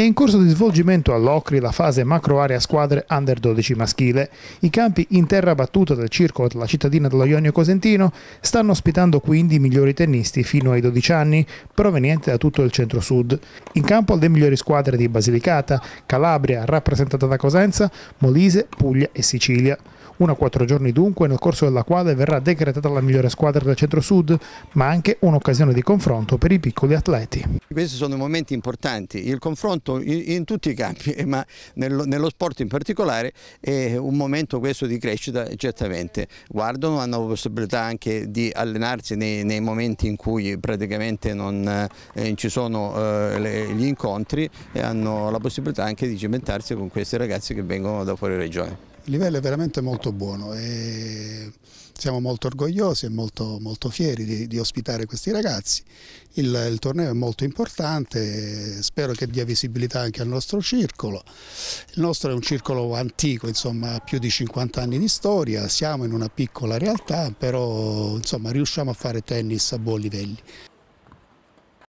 È in corso di svolgimento all'Ocri la fase macro area squadre under 12 maschile. I campi in terra battuta del circo della cittadina dello Ionio Cosentino stanno ospitando quindi i migliori tennisti fino ai 12 anni provenienti da tutto il centro-sud. In campo le migliori squadre di Basilicata, Calabria, rappresentata da Cosenza, Molise, Puglia e Sicilia. Una quattro giorni dunque nel corso della quale verrà decretata la migliore squadra del centro-sud, ma anche un'occasione di confronto per i piccoli atleti. Questi sono momenti importanti, il confronto questo in, in tutti i campi, ma nello, nello, sport in particolare è un momento questo di crescita certamente. Guardano, hanno la possibilità anche di allenarsi nei, nei momenti in cui praticamente non eh, ci sono eh, le, gli incontri e hanno la possibilità anche di cimentarsi con questi ragazzi che vengono da fuori regione. Il livello è veramente molto buono. E siamo molto orgogliosi e molto, molto fieri di, di, ospitare questi ragazzi. Il, il, torneo è molto importante, spero che dia visibilità anche al nostro circolo. Il nostro è un circolo antico, insomma, ha più di 50 anni di storia, siamo in una piccola realtà, però insomma, riusciamo a fare tennis a buoni livelli.